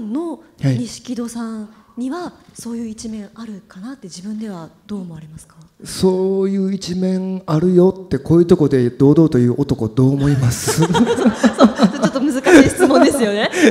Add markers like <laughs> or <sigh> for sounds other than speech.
の錦戸さんにはそういう一面あるかなって自分ではどう思われますかそういう一面あるよってこういうとこで堂々と言う男どう思います <laughs> ちょっと難しい質問ですよね